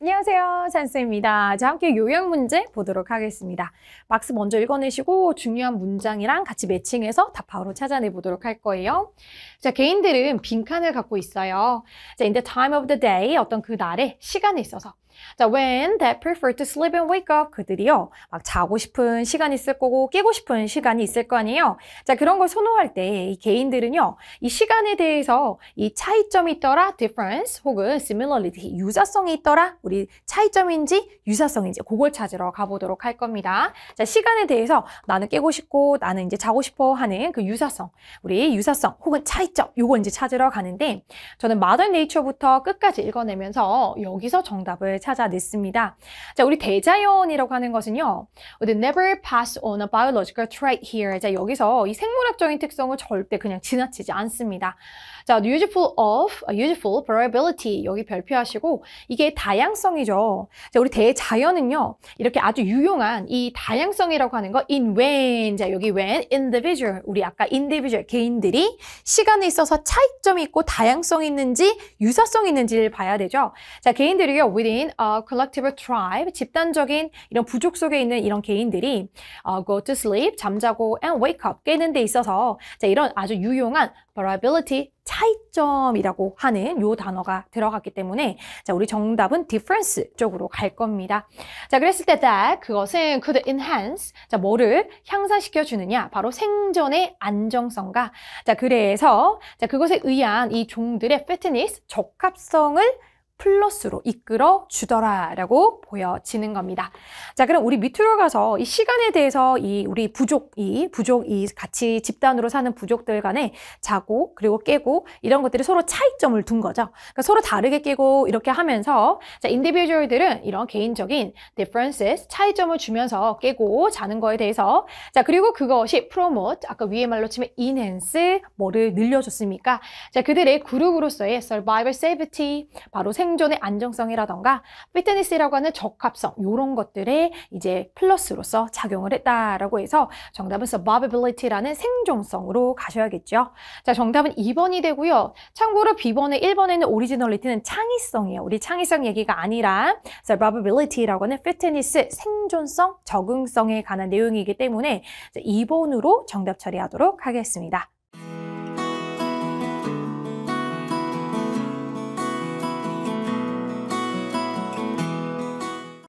안녕하세요. 산스입니다 자, 함께 요약 문제 보도록 하겠습니다. 막스 먼저 읽어내시고 중요한 문장이랑 같이 매칭해서 답 바로 찾아내 보도록 할 거예요. 자, 개인들은 빈칸을 갖고 있어요. 자, in the time of the day, 어떤 그 날에 시간에 있어서 자, when t h e t prefer to sleep and wake up 그들이요. 막 자고 싶은 시간이 있을 거고 깨고 싶은 시간이 있을 거 아니에요. 자, 그런 걸 선호할 때 이 개인들은요. 이 시간에 대해서 이 차이점이 있더라 difference 혹은 similarity 유사성이 있더라 우리 차이점인지 유사성인지 그걸 찾으러 가보도록 할 겁니다. 자, 시간에 대해서 나는 깨고 싶고 나는 이제 자고 싶어 하는 그 유사성 우리 유사성 혹은 차이점 요거 이제 찾으러 가는데 저는 마더 네이처부터 끝까지 읽어내면서 여기서 정답을 찾 찾아냈습니다. 자, 우리 대자연이라고 하는 것은요. w o u never pass on a biological trait here. 자, 여기서 이 생물학적인 특성을 절대 그냥 지나치지 않습니다. 자, useful of, useful variability 여기 별표하시고 이게 다양성이죠. 자, 우리 대자연은요. 이렇게 아주 유용한 이 다양성이라고 하는 거 in when 자, 여기 when individual 우리 아까 individual 개인들이 시간에 있어서 차이점이 있고 다양성이 있는지 유사성이 있는지를 봐야 되죠. 자, 개인들이요. within 있는 어, collective tribe, 집단적인 이런 부족 속에 있는 이런 개인들이 어, go to sleep, 잠자고 and wake up, 깨는 데 있어서 자, 이런 아주 유용한 variability 차이점이라고 하는 요 단어가 들어갔기 때문에 자 우리 정답은 difference 쪽으로 갈 겁니다. 자 그랬을 때 that 그것은 could enhance 자 뭐를 향상시켜 주느냐 바로 생존의 안정성과 자 그래서 자 그것에 의한 이 종들의 fitness 적합성을 플러스로 이끌어 주더라라고 보여지는 겁니다. 자, 그럼 우리 밑으로 가서 이 시간에 대해서 이 우리 부족, 이 부족, 이 같이 집단으로 사는 부족들 간에 자고 그리고 깨고 이런 것들이 서로 차이점을 둔 거죠. 그러니까 서로 다르게 깨고 이렇게 하면서 자, 인디비주얼들은 이런 개인적인 differences 차이점을 주면서 깨고 자는 거에 대해서 자, 그리고 그것이 promote 아까 위에 말로 치면 enhance 뭐를 늘려줬습니까? 자, 그들의 그룹으로서의 survival safety 바로 생 생존의 안정성이라던가 피트니스라고 하는 적합성 이런 것들에 이제 플러스로서 작용을 했다라고 해서 정답은 survivability라는 생존성으로 가셔야겠죠. 자, 정답은 2번이 되고요. 참고로 b 번의 1번에는 오리지널 i n a 는 창의성이에요. 우리 창의성 얘기가 아니라 survivability라고 하는 피트니스 생존성, 적응성에 관한 내용이기 때문에 2번으로 정답 처리하도록 하겠습니다.